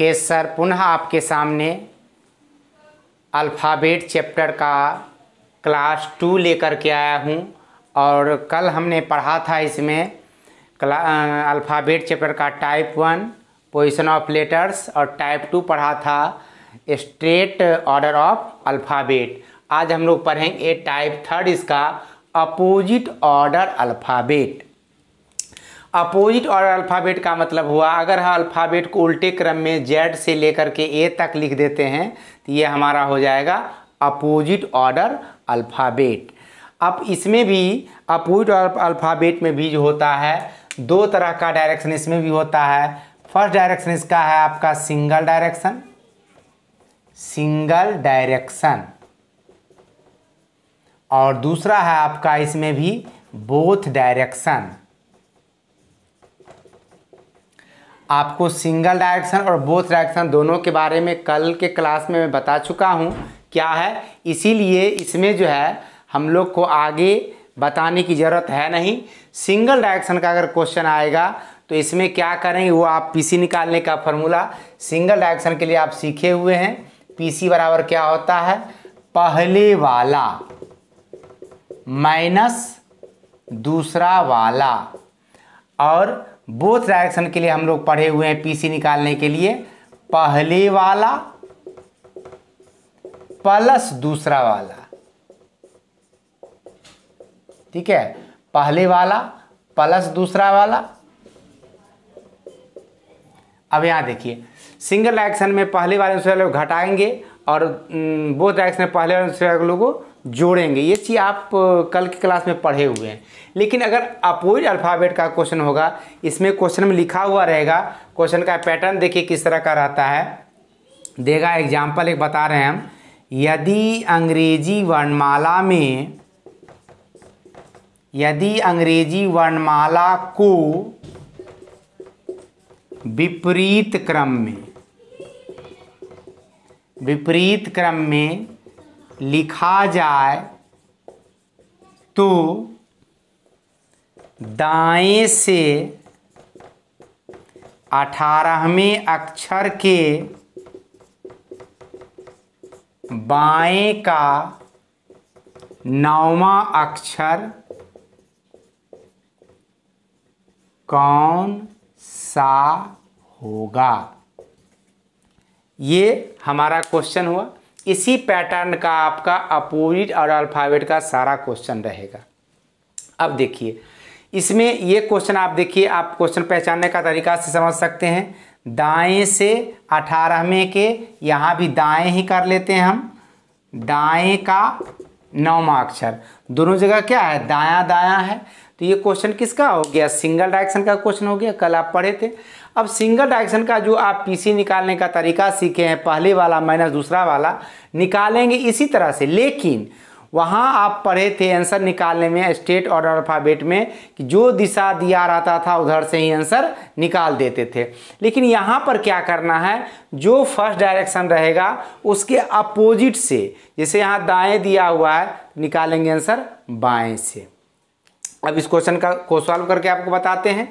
Mukesh sir पुनः आपके सामने अल्फ़ाबेट चैप्टर का क्लास टू लेकर के आया हूँ और कल हमने पढ़ा था इसमें क्ला अल्फ़ाबेट चैप्टर का type one position of letters और टाइप टू पढ़ा था स्ट्रेट ऑर्डर ऑफ अल्फ़ाबेट आज हम लोग पढ़ेंगे टाइप थर्ड इसका अपोजिट ऑर्डर अल्फ़ाबेट अपोजिट और अल्फ़ाबेट का मतलब हुआ अगर हम अल्फ़ाबेट को उल्टे क्रम में जेड से लेकर के ए तक लिख देते हैं तो ये हमारा हो जाएगा अपोजिट ऑर्डर अल्फ़ाबेट अब इसमें भी अपोजिट और अल्फ़ाबेट में भी जो होता है दो तरह का डायरेक्शन इसमें भी होता है फर्स्ट डायरेक्शन इसका है आपका सिंगल डायरेक्शन सिंगल डायरेक्शन और दूसरा है आपका इसमें भी बोथ डायरेक्शन आपको सिंगल डायरेक्शन और बोथ डायरेक्शन दोनों के बारे में कल के क्लास में मैं बता चुका हूँ क्या है इसीलिए इसमें जो है हम लोग को आगे बताने की ज़रूरत है नहीं सिंगल डायरेक्शन का अगर क्वेश्चन आएगा तो इसमें क्या करेंगे वो आप पीसी निकालने का फॉर्मूला सिंगल डायरेक्शन के लिए आप सीखे हुए हैं पीसी बराबर क्या होता है पहले वाला माइनस दूसरा वाला और बोथ डायरेक्शन के लिए हम लोग पढ़े हुए हैं पीसी निकालने के लिए पहले वाला प्लस दूसरा वाला ठीक है पहले वाला प्लस दूसरा वाला अब यहां देखिए सिंगल एक्शन में पहले वाले अनुसार लोग घटाएंगे और बोथ हम्म, एक्शन में पहले वाले अनुसार लोगों को जोड़ेंगे ये चीज़ आप कल की क्लास में पढ़े हुए हैं लेकिन अगर अपोजिट अल्फ़ाबेट का क्वेश्चन होगा इसमें क्वेश्चन में लिखा हुआ रहेगा क्वेश्चन का पैटर्न देखिए किस तरह का रहता है देगा एग्जाम्पल एक बता रहे हैं हम यदि अंग्रेजी वर्णमाला में यदि अंग्रेजी वर्णमाला को विपरीत क्रम में विपरीत क्रम में लिखा जाए तो दाएं से अठारहवें अक्षर के बाएं का नौवा अक्षर कौन सा होगा ये हमारा क्वेश्चन हुआ इसी पैटर्न का आपका अपोजिट और अल्फावेट का सारा क्वेश्चन रहेगा अब देखिए इसमें ये क्वेश्चन आप देखिए आप क्वेश्चन पहचानने का तरीका से समझ सकते हैं दाएं से अठारहवें के यहाँ भी दाएं ही कर लेते हैं हम दाएं का नौवा अक्षर दोनों जगह क्या है दाया दाया है तो ये क्वेश्चन किसका हो गया सिंगल डायरेक्शन का क्वेश्चन हो गया कल आप पढ़े थे अब सिंगल डायरेक्शन का जो आप पीसी निकालने का तरीका सीखे हैं पहले वाला माइनस दूसरा वाला निकालेंगे इसी तरह से लेकिन वहाँ आप पढ़े थे आंसर निकालने में स्टेट और अल्फ़ाबेट में कि जो दिशा दिया रहता था उधर से ही आंसर निकाल देते थे लेकिन यहाँ पर क्या करना है जो फर्स्ट डायरेक्शन रहेगा उसके अपोजिट से जैसे यहाँ दाएं दिया हुआ है निकालेंगे आंसर बाएं से अब इस क्वेश्चन का को सॉल्व करके आपको बताते हैं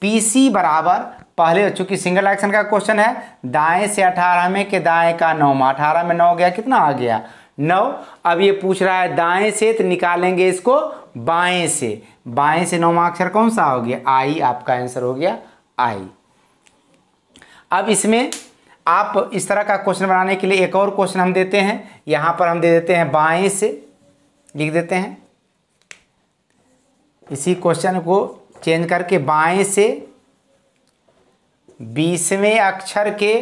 पी बराबर पहले चूंकि सिंगल एक्शन का क्वेश्चन है दाएं से अठारह में के दाएं का नौ में अठारह में नौ गया कितना आ गया नौ अब ये पूछ रहा है दाएं से तो निकालेंगे इसको बाएं से बाएं से नौवा अक्षर कौन सा हो गया आई आपका आंसर हो गया आई अब इसमें आप इस तरह का क्वेश्चन बनाने के लिए एक और क्वेश्चन हम देते हैं यहां पर हम दे देते हैं बाएं से लिख देते हैं इसी क्वेश्चन को चेंज करके बाएं से बीसवें अक्षर के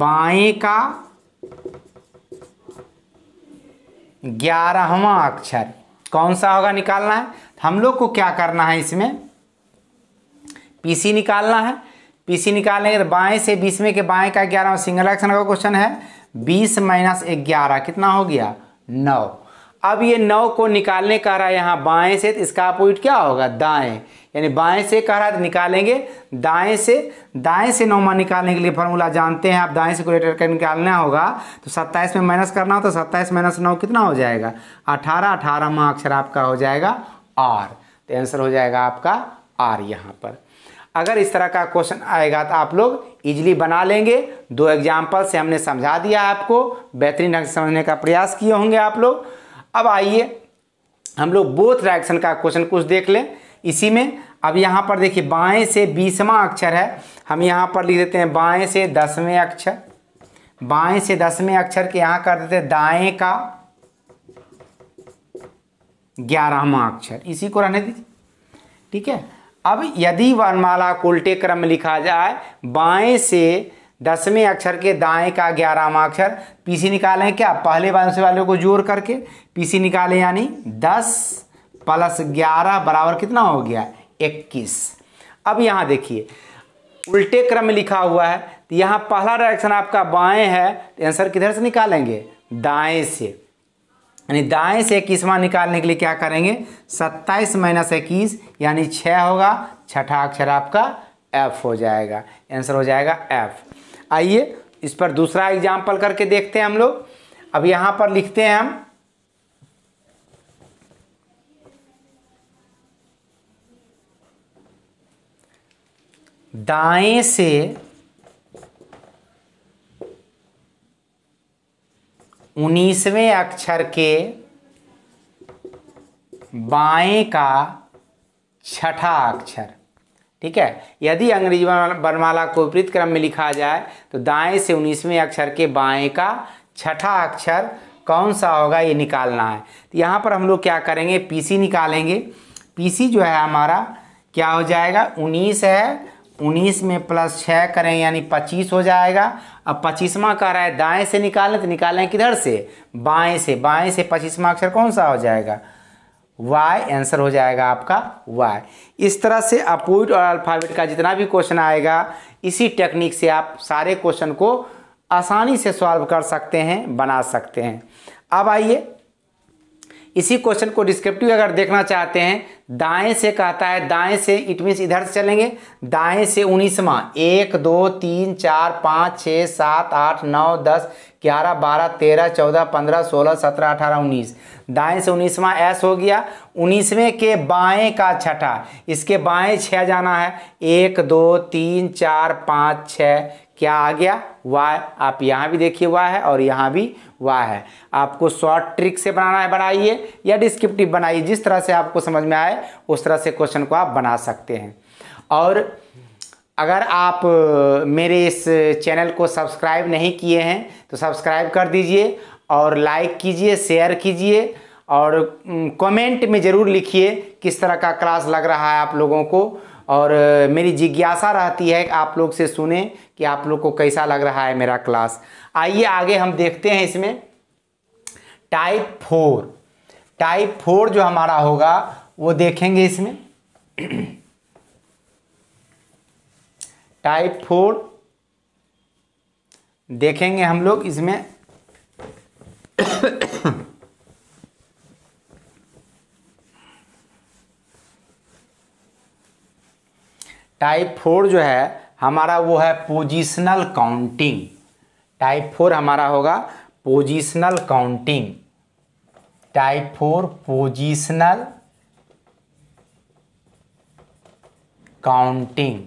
बाएं का ग्यारहवा अक्षर कौन सा होगा निकालना है तो हम लोग को क्या करना है इसमें पीसी निकालना है पीसी निकालेंगे तो बाएं से बीस में के बाएं का ग्यारह सिंगल एक्शन का क्वेश्चन है बीस माइनस ग्यारह कितना हो गया नौ अब ये नौ को निकालने का रहा है यहाँ बाएं से तो इसका अपोजिट क्या होगा दाएं यानी बाएं से कह रहा है तो निकालेंगे दाएं से दाएं से नौमा निकालने के लिए फॉर्मूला जानते हैं आप दाएं से कैलकुलेटर कर निकालना होगा तो सत्ताईस में माइनस करना हो तो सत्ताईस माइनस नौ कितना हो जाएगा अठारह अठारह माँ अक्षर आपका हो जाएगा आर तो आंसर हो जाएगा आपका आर यहाँ पर अगर इस तरह का क्वेश्चन आएगा तो आप लोग इजिली बना लेंगे दो एग्जाम्पल से हमने समझा दिया आपको बेहतरीन ढंग से समझने का प्रयास किए होंगे आप लोग अब आइए हम लोग बोथ रैक्शन का क्वेश्चन कुछ देख लें इसी में अब यहाँ पर देखिए बाएं से बीसवा अक्षर है हम यहाँ पर लिख देते हैं बाएं से दसवें अक्षर बाएं से दसवें अक्षर के यहाँ कर देते हैं दाएं का ग्यारहवा अक्षर इसी को रहने दीजिए ठीक है अब यदि वर्णमाला को उल्टे क्रम में लिखा जाए बाएं से दसवें अक्षर के दाएं का ग्यारहवा अक्षर पीसी निकालें क्या पहले वाले वाले को जोड़ करके पीसी निकालें यानी दस प्लस ग्यारह बराबर कितना हो गया इक्कीस अब यहाँ देखिए उल्टे क्रम में लिखा हुआ है तो यहाँ पहला डायरेक्शन आपका बाएं है तो आंसर किधर से निकालेंगे दाएं से यानी दाएं से इक्कीसवां निकालने के लिए क्या करेंगे सत्ताईस माइनस इक्कीस यानी छः होगा छठा अक्षर आपका एफ हो जाएगा आंसर हो जाएगा एफ आइए इस पर दूसरा एग्जाम्पल करके देखते हैं हम लोग अब यहाँ पर लिखते हैं हम दाएं से उन्नीसवें अक्षर के बाएं का छठा अक्षर ठीक है यदि अंग्रेजी वर्णमाला को विपरीत क्रम में लिखा जाए तो दाएं से उन्नीसवें अक्षर के बाएं का छठा अक्षर कौन सा होगा ये निकालना है तो यहाँ पर हम लोग क्या करेंगे पीसी निकालेंगे पीसी जो है हमारा क्या हो जाएगा उन्नीस है उन्नीस में प्लस छः करें यानी पच्चीस हो जाएगा अब पच्चीसवा कह रहा है दाएं से निकालें तो निकालें किधर से बाएं से बाएं से पच्चीसवा अक्षर कौन सा हो जाएगा वाई आंसर हो जाएगा आपका वाई इस तरह से अपोइट और अल्फ़ाबेट का जितना भी क्वेश्चन आएगा इसी टेक्निक से आप सारे क्वेश्चन को आसानी से सॉल्व कर सकते हैं बना सकते हैं अब आइए इसी क्वेश्चन को डिस्क्रिप्टिव अगर देखना चाहते हैं दाएं से कहता है दाएं से इट मीन्स इधर से चलेंगे दाएं से उन्नीसवा एक दो तीन चार पाँच छः सात आठ नौ दस ग्यारह बारह तेरह चौदह पंद्रह सोलह सत्रह अठारह उन्नीस दाएं से उन्नीसवा एस हो गया उन्नीसवें के बाएं का छठा इसके बाएं छः जाना है एक दो तीन चार पाँच छः क्या आ गया वाह आप यहाँ भी देखिए वाह है और यहाँ भी वाह है आपको शॉर्ट ट्रिक से बनाना है बनाइए या डिस्क्रिप्टिव बनाइए जिस तरह से आपको समझ में आए उस तरह से क्वेश्चन को आप बना सकते हैं और अगर आप मेरे इस चैनल को सब्सक्राइब नहीं किए हैं तो सब्सक्राइब कर दीजिए और लाइक कीजिए शेयर कीजिए और कमेंट में ज़रूर लिखिए किस तरह का क्लास लग रहा है आप लोगों को और मेरी जिज्ञासा रहती है कि आप लोग से सुने कि आप लोग को कैसा लग रहा है मेरा क्लास आइए आगे हम देखते हैं इसमें टाइप फोर टाइप फोर जो हमारा होगा वो देखेंगे इसमें टाइप फोर देखेंगे हम लोग इसमें टाइप फोर जो है हमारा वो है पोजिशनल काउंटिंग टाइप फोर हमारा होगा positional counting type four positional counting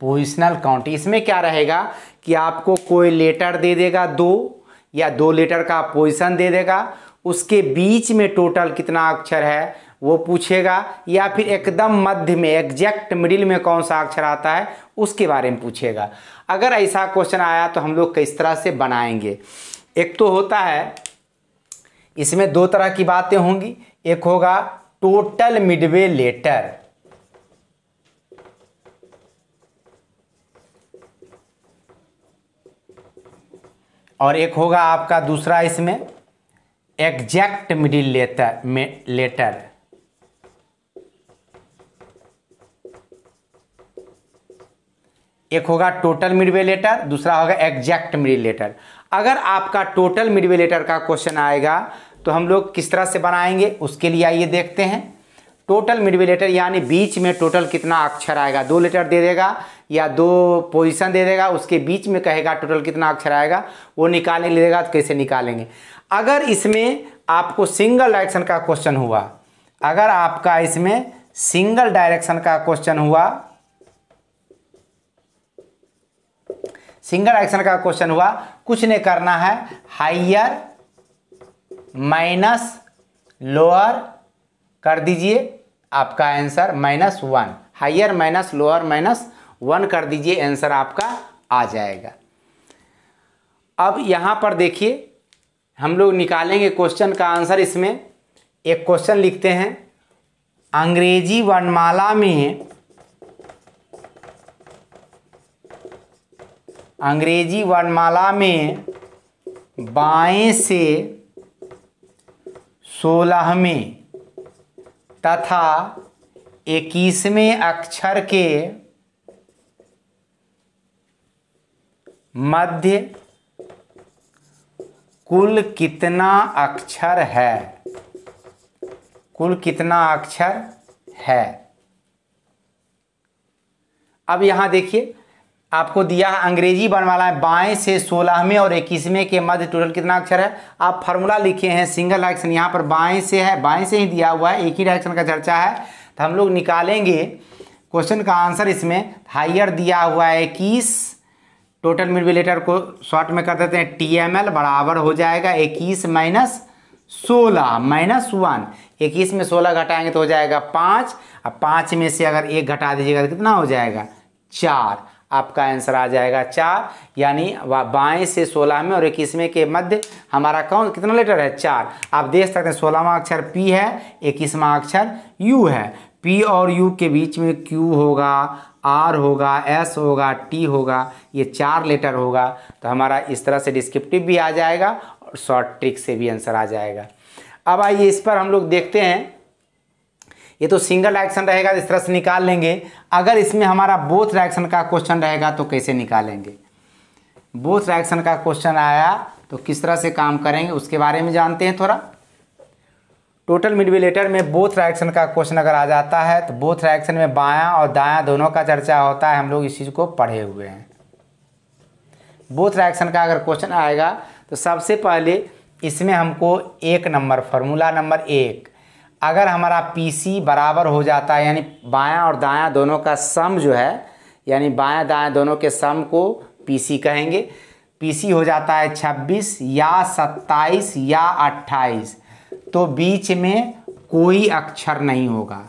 positional counting इसमें क्या रहेगा कि आपको कोई लेटर दे देगा दो या दो लेटर का पोजिशन दे देगा उसके बीच में टोटल कितना अक्षर है वो पूछेगा या फिर एकदम मध्य में एग्जैक्ट मिडिल में कौन सा अक्षर आता है उसके बारे में पूछेगा अगर ऐसा क्वेश्चन आया तो हम लोग किस तरह से बनाएंगे एक तो होता है इसमें दो तरह की बातें होंगी एक होगा टोटल मिडवे लेटर और एक होगा आपका दूसरा इसमें एग्जैक्ट मिडिल लेटर लेटर एक होगा टोटल मिडवेलेटर दूसरा होगा एग्जैक्ट मिडवेलेटर अगर आपका टोटल मिडवेलेटर का क्वेश्चन आएगा तो हम लोग किस तरह से बनाएंगे उसके लिए आइए देखते हैं टोटल मिडवेलेटर यानी बीच में टोटल कितना अक्षर आएगा दो लेटर दे देगा या दो पोजीशन दे देगा उसके बीच में कहेगा टोटल कितना अक्षर आएगा वो निकालने ले देगा तो कैसे निकालेंगे अगर इसमें आपको सिंगल डायरेक्शन का क्वेश्चन हुआ अगर आपका इसमें सिंगल डायरेक्शन का क्वेश्चन हुआ सिंगल एक्शन का क्वेश्चन हुआ कुछ ने करना है हाइयर माइनस लोअर कर दीजिए आपका answer minus one higher minus lower minus one कर दीजिए आंसर आपका आ जाएगा अब यहाँ पर देखिए हम लोग निकालेंगे क्वेश्चन का आंसर इसमें एक क्वेश्चन लिखते हैं अंग्रेजी वर्णमाला में अंग्रेजी वर्णमाला में बाएं से सोलहवें तथा इक्कीसवें अक्षर के मध्य कुल कितना अक्षर है कुल कितना अक्षर है अब यहां देखिए आपको दिया है अंग्रेजी बनवाला है बाएं से सोलहवें और इक्कीसवें के मध्य टोटल कितना अक्षर है आप फार्मूला लिखे हैं सिंगल डायरेक्शन यहाँ पर बाएं से है बाएं से ही दिया हुआ है एक ही डायरेक्शन का चर्चा है तो हम लोग निकालेंगे क्वेश्चन का आंसर इसमें हाइयर दिया हुआ है इक्कीस टोटल मिडविलेटर को शॉर्ट में कर देते हैं टी एम एल बराबर हो जाएगा इक्कीस माइनस सोलह माइनस वन इक्कीस में सोलह घटाएंगे तो हो जाएगा पाँच और पाँच में से अगर एक घटा दीजिएगा तो कितना हो जाएगा चार आपका आंसर आ जाएगा चार यानी बाएं से सोलह में और इक्कीसवें के मध्य हमारा कौन कितना लेटर है चार आप देख सकते हैं सोलहवा अक्षर पी है इक्कीसवा अक्षर यू है पी और यू के बीच में क्यू होगा आर होगा एस होगा टी होगा ये चार लेटर होगा तो हमारा इस तरह से डिस्क्रिप्टिव भी आ जाएगा और शॉर्ट ट्रिक से भी आंसर आ जाएगा अब आइए इस पर हम लोग देखते हैं ये तो सिंगल एक्शन रहेगा इस तरह से निकाल लेंगे अगर इसमें हमारा बोथ रिएक्शन का क्वेश्चन रहेगा तो कैसे निकालेंगे बोथ रिएक्शन का क्वेश्चन आया तो किस तरह से काम करेंगे उसके बारे में जानते हैं थोड़ा टोटल मिडविलेटर में बोथ रिएक्शन का क्वेश्चन अगर आ जाता है तो बोथ रिएक्शन में बायां और दायां दोनों का चर्चा होता है हम लोग इस चीज़ को पढ़े हुए हैं बोथ रिएक्शन का अगर क्वेश्चन आएगा तो सबसे पहले इसमें हमको एक नंबर फार्मूला नंबर एक अगर हमारा पी सी बराबर हो जाता है यानी बायां और दायां दोनों का सम जो है यानी बायां दायां दोनों के सम को पी सी कहेंगे पी सी हो जाता है छब्बीस या सत्ताईस या अट्ठाईस तो बीच में कोई अक्षर नहीं होगा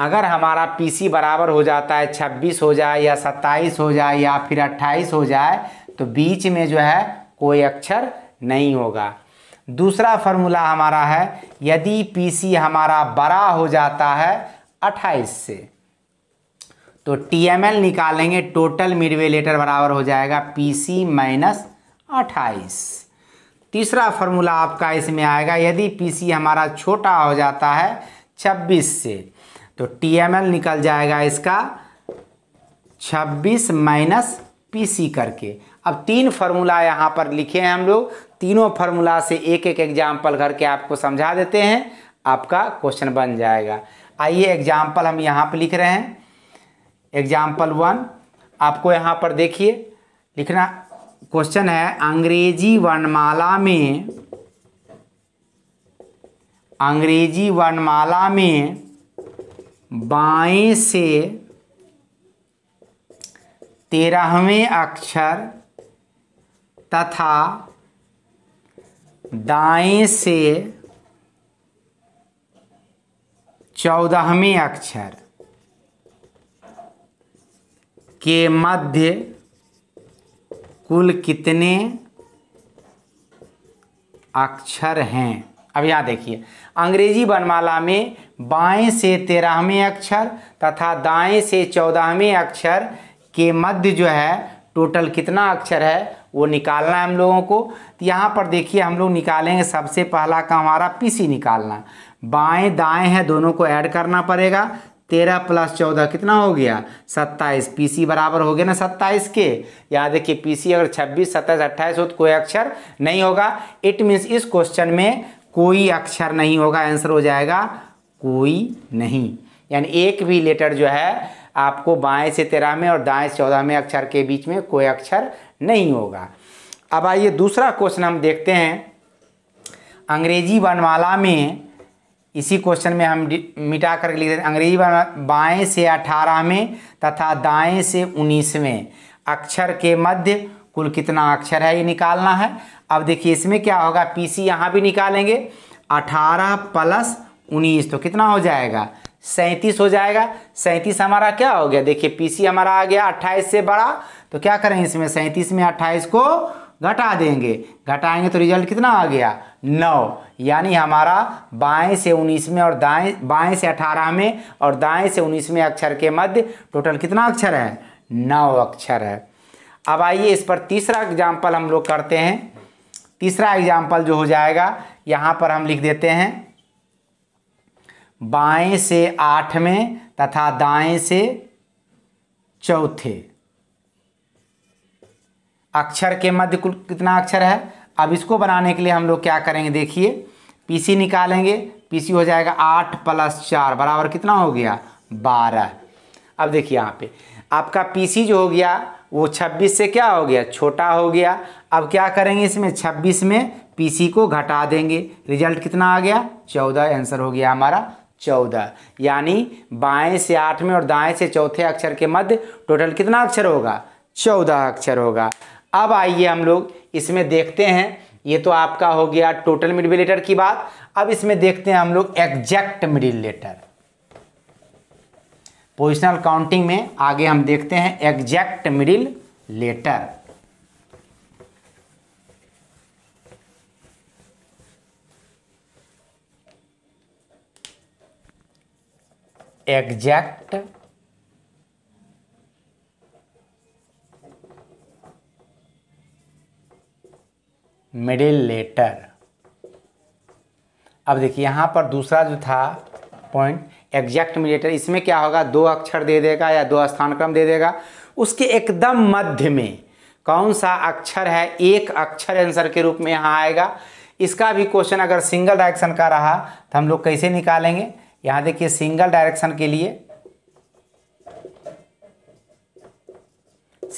अगर हमारा पी बराबर हो जाता है 26 हो जाए या 27 हो जाए या फिर 28 हो जाए तो बीच में जो है कोई अक्षर नहीं होगा दूसरा फार्मूला हमारा है यदि पीसी हमारा बड़ा हो जाता है 28 से तो टीएमएल निकालेंगे टोटल मिडवेलेटर बराबर हो जाएगा पीसी माइनस अट्ठाईस तीसरा फार्मूला आपका इसमें आएगा यदि पीसी हमारा छोटा हो जाता है 26 से तो टीएमएल निकल जाएगा इसका 26 माइनस पीसी करके अब तीन फार्मूला यहाँ पर लिखे हैं हम लोग तीनों फार्मूला से एक एक एग्जाम्पल करके आपको समझा देते हैं आपका क्वेश्चन बन जाएगा आइए एग्जाम्पल हम यहाँ पर लिख रहे हैं एग्जाम्पल वन आपको यहाँ पर देखिए लिखना क्वेश्चन है अंग्रेजी वर्णमाला में अंग्रेजी वर्णमाला में बाएं से तेरहवें अक्षर तथा दाएं से चौदहवें अक्षर के मध्य कुल कितने अक्षर हैं अब यहाँ देखिए अंग्रेजी वर्णमाला में बाएं से तेरहवें अक्षर तथा दाएं से चौदहवें अक्षर के मध्य जो है टोटल कितना अक्षर है वो निकालना है हम लोगों को तो यहाँ पर देखिए हम लोग निकालेंगे सबसे पहला का हमारा पीसी निकालना बाएं दाएं है दोनों को ऐड करना पड़ेगा तेरह प्लस चौदह कितना हो गया सत्ताईस पीसी बराबर हो गया ना सत्ताईस के याद देखिए पीसी अगर छब्बीस सत्ताईस अट्ठाईस हो तो कोई अक्षर नहीं होगा इट मीन्स इस क्वेश्चन में कोई अक्षर नहीं होगा आंसर हो जाएगा कोई नहीं यानी एक भी लेटर जो है आपको बाएं से तेरह में और दाएं से चौदह में अक्षर के बीच में कोई अक्षर नहीं होगा अब आइए दूसरा क्वेश्चन हम देखते हैं अंग्रेजी वनमाला में इसी क्वेश्चन में हम मिटा करके लिख देते हैं अंग्रेजी बाएं से अठारह में तथा दाएं से उन्नीस में अक्षर के मध्य कुल कितना अक्षर है ये निकालना है अब देखिए इसमें क्या होगा पी सी यहाँ भी निकालेंगे अठारह प्लस उन्नीस तो कितना हो जाएगा सैंतीस हो जाएगा सैंतीस हमारा क्या हो गया देखिए पीसी हमारा आ गया अट्ठाईस से बड़ा तो क्या करें इसमें सैंतीस में अट्ठाईस को घटा देंगे घटाएंगे तो रिजल्ट कितना आ गया नौ यानी हमारा बाएं से उन्नीस में और दाएं बाएं से अठारह में और दाएं से उन्नीस में अक्षर के मध्य टोटल कितना अक्षर है नौ अक्षर है अब आइए इस पर तीसरा एग्जाम्पल हम लोग करते हैं तीसरा एग्जाम्पल जो हो जाएगा यहाँ पर हम लिख देते हैं बाएं से आठवें तथा दाएं से चौथे अक्षर के मध्य कुल कितना अक्षर है अब इसको बनाने के लिए हम लोग क्या करेंगे देखिए पीसी निकालेंगे पीसी हो जाएगा आठ प्लस चार बराबर कितना हो गया बारह अब देखिए यहाँ पे आपका पीसी जो हो गया वो छब्बीस से क्या हो गया छोटा हो गया अब क्या करेंगे इसमें छब्बीस में पीसी को घटा देंगे रिजल्ट कितना आ गया चौदह आंसर हो गया हमारा चौदह यानी बाएं से आठ में और दाएं से चौथे अक्षर के मध्य टोटल कितना अक्षर होगा चौदह अक्षर होगा अब आइए हम लोग इसमें देखते हैं ये तो आपका हो गया टोटल मिडिल लेटर की बात अब इसमें देखते हैं हम लोग exact middle letter positional counting में आगे हम देखते हैं exact middle letter exact middle letter अब देखिए यहाँ पर दूसरा जो था पॉइंट एग्जैक्ट लेटर इसमें क्या होगा दो अक्षर दे देगा या दो स्थान क्रम दे देगा उसके एकदम मध्य में कौन सा अक्षर है एक अक्षर आंसर के रूप में यहाँ आएगा इसका भी क्वेश्चन अगर सिंगल डायरेक्शन का रहा तो हम लोग कैसे निकालेंगे यहां देखिए सिंगल डायरेक्शन के लिए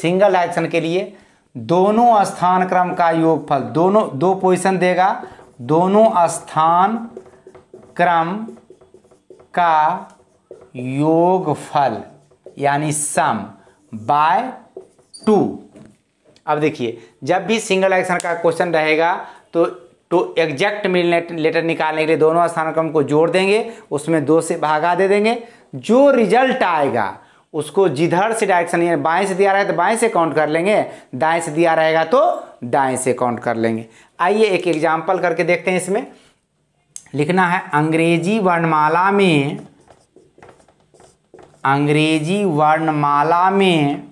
सिंगल डायरेक्शन के लिए दोनों स्थान क्रम का योगफल दोनों दो पोजिशन देगा दोनों स्थान क्रम का योगफल यानी सम बाय टू अब देखिए जब भी सिंगल एक्शन का क्वेश्चन रहेगा तो तो एग्जैक्ट लेटर निकालने के लिए दोनों क्रम को जोड़ देंगे उसमें दो से भागा दे देंगे जो रिजल्ट आएगा उसको जिधर से डायरेक्शन बाएं से दिया रहेगा तो बाएं से काउंट कर लेंगे दाएं से दिया रहेगा तो दाएं से काउंट कर लेंगे आइए एक एग्जाम्पल करके देखते हैं इसमें लिखना है अंग्रेजी वर्णमाला में अंग्रेजी वर्णमाला में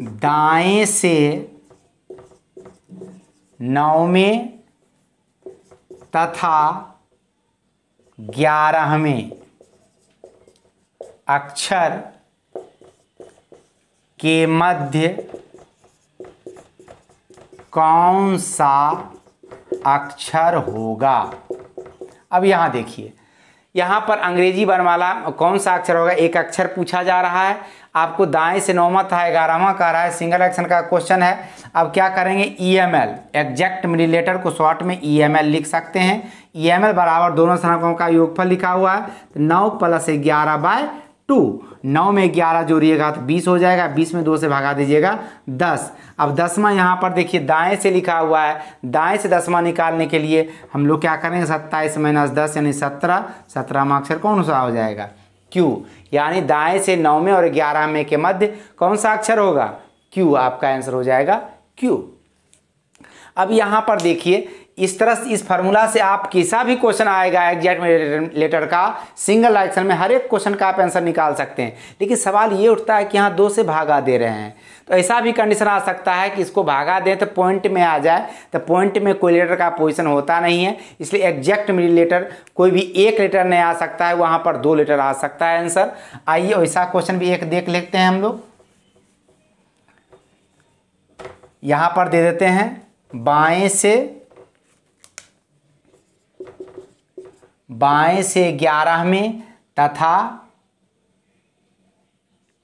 दाएं से नौवें तथा ग्यारहवें अक्षर के मध्य कौन सा अक्षर होगा अब यहाँ देखिए यहाँ पर अंग्रेजी वर्णमाला कौन सा अक्षर होगा एक अक्षर पूछा जा रहा है आपको दाएं से नौमा था ग्यारहवा का रहा है सिंगल एक्शन का क्वेश्चन है अब क्या करेंगे E M L exact middle letter को शॉर्ट में ई एम एल लिख सकते हैं ई एम एल बराबर दोनों संख्याओं का योगफल लिखा हुआ है तो नौ प्लस ग्यारह बाय टू नौ में ग्यारह जोड़िएगा तो बीस हो जाएगा बीस में दो से भागा दीजिएगा दस अब दसवा यहाँ पर देखिए दाएं से लिखा हुआ है दाएं से दसवा निकालने के लिए हम लोग क्या करेंगे सत्ताईस माइनस दस यानी सत्रह सत्रहवा अक्षर कौन सा हो जाएगा क्यू यानी दाएं से नौ में और ग्यारह में के मध्य कौन सा अक्षर होगा क्यू आपका आंसर हो जाएगा क्यू अब यहाँ पर देखिए इस तरह से इस फार्मूला से आप किसा भी क्वेश्चन आएगा एग्जैक्ट लेटर का सिंगल एक्शन में हर एक क्वेश्चन का आप आंसर निकाल सकते हैं लेकिन सवाल ये उठता है कि यहाँ दो से भागा दे रहे हैं तो ऐसा भी कंडीशन आ सकता है कि इसको भागा दें तो पॉइंट में आ जाए तो पॉइंट में कोई लेटर का पोजिशन होता नहीं है इसलिए एग्जैक्ट मिडिल लेटर कोई भी एक लेटर नहीं आ सकता है वहाँ पर दो लेटर आ सकता है आंसर आइए ऐसा क्वेश्चन भी एक देख लेते हैं हम लोग यहाँ पर दे देते हैं बाएं से बाएं से ग्यारह में तथा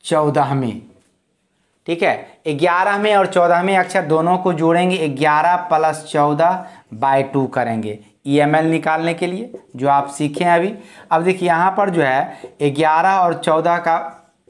चौदह में ठीक है ग्यारह में और चौदह में अक्षर दोनों को जोड़ेंगे ग्यारह प्लस चौदह बाय टू करेंगे ईएमएल e निकालने के लिए जो आप सीखे हैं अभी अब देखिए यहाँ पर जो है ग्यारह और चौदह का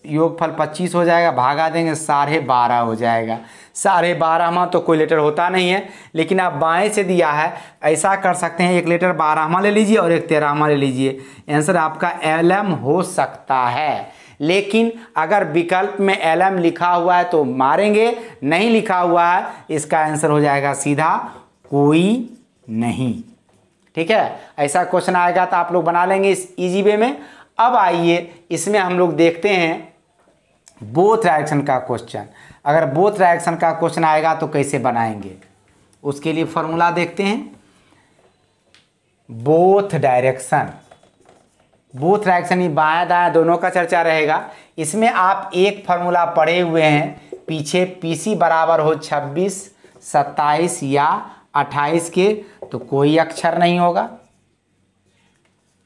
योगफल पच्चीस हो जाएगा भागा देंगे साढ़े बारह हो जाएगा साढ़े बारहवा तो कोई लेटर होता नहीं है लेकिन आप बाएं से दिया है ऐसा कर सकते हैं एक लेटर माँ ले लीजिए और एक माँ ले लीजिए आंसर आपका एल एम हो सकता है लेकिन अगर विकल्प में एल एम लिखा हुआ है तो मारेंगे नहीं लिखा हुआ है इसका आंसर हो जाएगा सीधा कोई नहीं ठीक है ऐसा क्वेश्चन आएगा तो आप लोग बना लेंगे इस ईजी वे में अब आइए इसमें हम लोग देखते हैं बोथ रिएक्शन का क्वेश्चन अगर बोथ रिएक्शन का क्वेश्चन आएगा तो कैसे बनाएंगे उसके लिए फॉर्मूला देखते हैं बोथ डायरेक्शन बोथ रिएक्शन ही बाया दाया दोनों का चर्चा रहेगा इसमें आप एक फार्मूला पढ़े हुए हैं पीछे पीसी बराबर हो 26, 27 या 28 के तो कोई अक्षर नहीं होगा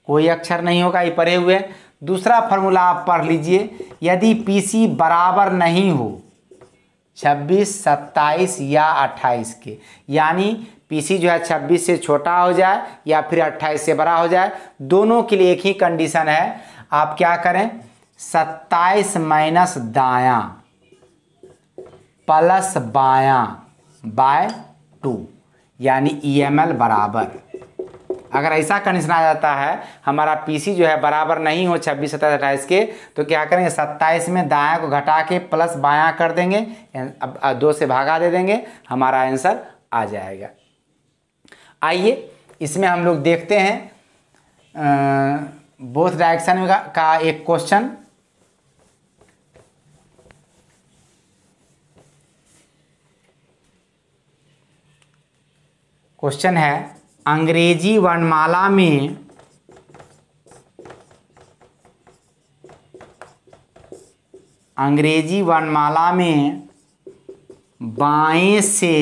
कोई अक्षर नहीं होगा ये पढ़े हुए दूसरा फॉर्मूला आप पढ़ लीजिए यदि पीसी बराबर नहीं हो 26, 27 या 28 के यानी पीसी जो है 26 से छोटा हो जाए या फिर 28 से बड़ा हो जाए दोनों के लिए एक ही कंडीशन है आप क्या करें 27 माइनस दाया प्लस बाया बाय टू यानी ई e बराबर अगर ऐसा कंडीशन आ जाता है हमारा पीसी जो है बराबर नहीं हो छब्बीस सत्ताईस अट्ठाईस के तो क्या करेंगे सत्ताईस में दाया को घटा के प्लस बायां कर देंगे अब दो से भागा दे देंगे हमारा आंसर आ जाएगा आइए इसमें हम लोग देखते हैं बोथ डायरेक्शन का एक क्वेश्चन क्वेश्चन है अंग्रेजी वर्णमाला में अंग्रेजी वर्णमाला में बाएं से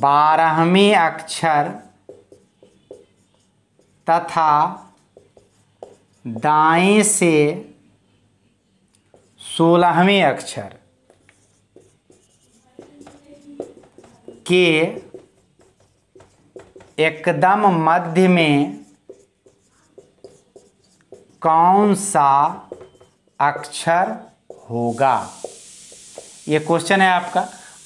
बारहवें अक्षर तथा दाएं से सोलहवें अक्षर के एकदम मध्य में कौन सा अक्षर होगा ये क्वेश्चन है आपका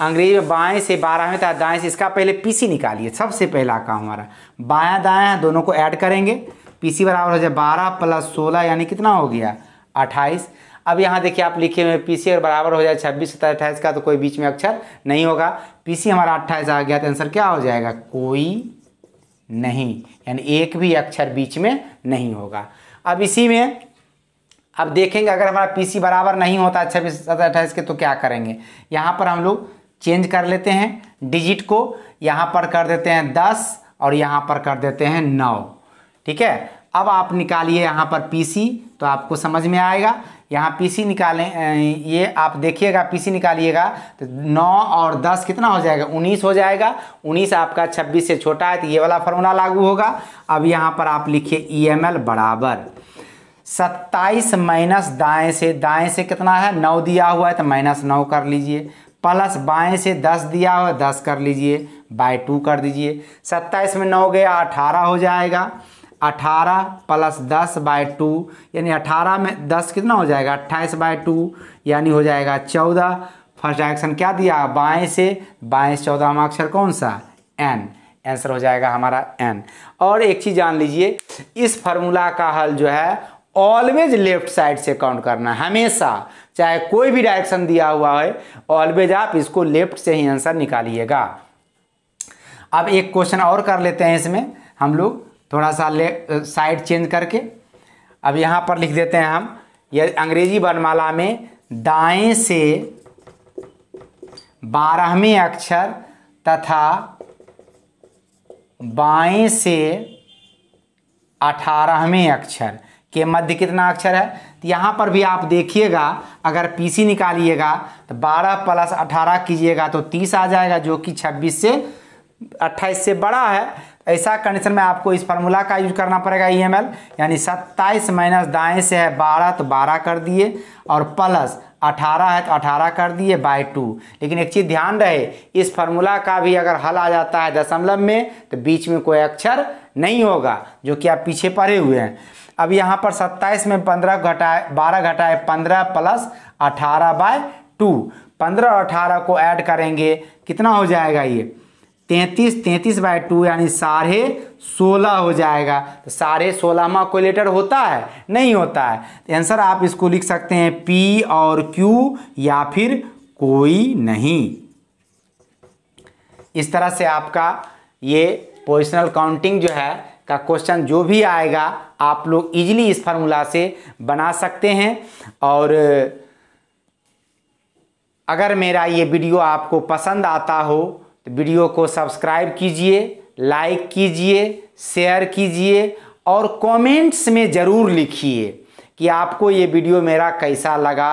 अंग्रेजी में बाएं से बारहवें तथा दाएं से इसका पहले पीसी निकालिए सबसे पहला काम हमारा बायां दायां दोनों को ऐड करेंगे पीसी बराबर हो जाए बारह प्लस सोलह यानी कितना हो गया अट्ठाईस अब यहाँ देखिए आप लिखे हुए पी सी अगर बराबर हो जाए छब्बीस सत्ताईस अट्ठाईस का तो कोई बीच में अक्षर नहीं होगा पी सी हमारा अट्ठाईस आ गया तो आंसर क्या हो जाएगा कोई नहीं यानी एक भी अक्षर बीच में नहीं होगा अब इसी में अब देखेंगे अगर हमारा पी सी बराबर नहीं होता छब्बीस सत्ताईस अट्ठाईस के तो क्या करेंगे यहाँ पर हम लोग चेंज कर लेते हैं डिजिट को यहाँ पर कर देते हैं दस और यहाँ पर कर देते हैं नौ ठीक है अब आप निकालिए यहाँ पर पी सी तो आपको समझ में आएगा यहाँ पीसी निकालें ये आप देखिएगा पीसी निकालिएगा तो नौ और दस कितना हो जाएगा उन्नीस हो जाएगा उन्नीस आपका छब्बीस से छोटा है तो ये वाला फॉर्मूला लागू होगा अब यहाँ पर आप लिखिए ई e बराबर सत्ताईस माइनस दाएँ से दाएँ से कितना है नौ दिया हुआ है तो माइनस नौ कर लीजिए प्लस बाएँ से दस दिया हुआ है दस कर लीजिए बाय टू कर दीजिए सत्ताईस में नौ गया अठारह हो जाएगा अठारह प्लस दस बाय टू यानी अठारह में दस कितना हो जाएगा अट्ठाईस बाय टू यानी हो जाएगा चौदह फर्स्ट डायरेक्शन क्या दिया बाएं से बाएं से चौदह अक्षर कौन सा एन आंसर हो जाएगा हमारा एन और एक चीज़ जान लीजिए इस फार्मूला का हल जो है ऑलवेज लेफ्ट साइड से काउंट करना हमेशा चाहे कोई भी डायरेक्शन दिया हुआ है ऑलवेज आप इसको लेफ्ट से ही आंसर निकालिएगा अब एक क्वेश्चन और कर लेते हैं इसमें हम लोग थोड़ा सा ले साइड चेंज करके अब यहाँ पर लिख देते हैं हम यह अंग्रेजी वर्णमाला में दाएं से बारहवें अक्षर तथा बाएं से अठारहवें अक्षर के मध्य कितना अक्षर है तो यहाँ पर भी आप देखिएगा अगर पीसी निकालिएगा तो 12 प्लस 18 कीजिएगा तो 30 आ जाएगा जो कि 26 से 28 से बड़ा है ऐसा कंडीशन में आपको इस फार्मूला का यूज करना पड़ेगा ई एम एल यानी सत्ताईस माइनस दाएँ से है बारह तो बारह कर दिए और प्लस अठारह है तो अठारह कर दिए बाय टू लेकिन एक चीज़ ध्यान रहे इस फार्मूला का भी अगर हल आ जाता है दशमलव में तो बीच में कोई अक्षर नहीं होगा जो कि आप पीछे पड़े हुए हैं अब यहाँ पर सत्ताईस में पंद्रह घटाए बारह घटाए पंद्रह प्लस अठारह बाय टू पंद्रह और अठारह को ऐड करेंगे कितना हो जाएगा ये तैंतीस तैंतीस बाई टू यानी साढ़े सोलह हो जाएगा तो साढ़े सोलहवा लेटर होता है नहीं होता है तो आंसर आप इसको लिख सकते हैं पी और क्यू या फिर कोई नहीं इस तरह से आपका ये पोजिशनल काउंटिंग जो है का क्वेश्चन जो भी आएगा आप लोग इजीली इस फार्मूला से बना सकते हैं और अगर मेरा ये वीडियो आपको पसंद आता हो वीडियो को सब्सक्राइब कीजिए लाइक कीजिए शेयर कीजिए और कमेंट्स में ज़रूर लिखिए कि आपको ये वीडियो मेरा कैसा लगा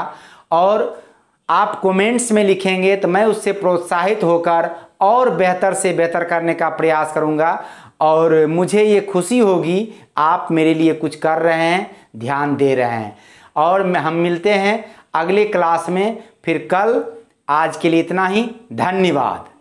और आप कमेंट्स में लिखेंगे तो मैं उससे प्रोत्साहित होकर और बेहतर से बेहतर करने का प्रयास करूँगा और मुझे ये खुशी होगी आप मेरे लिए कुछ कर रहे हैं ध्यान दे रहे हैं और हम मिलते हैं अगले क्लास में फिर कल आज के लिए इतना ही धन्यवाद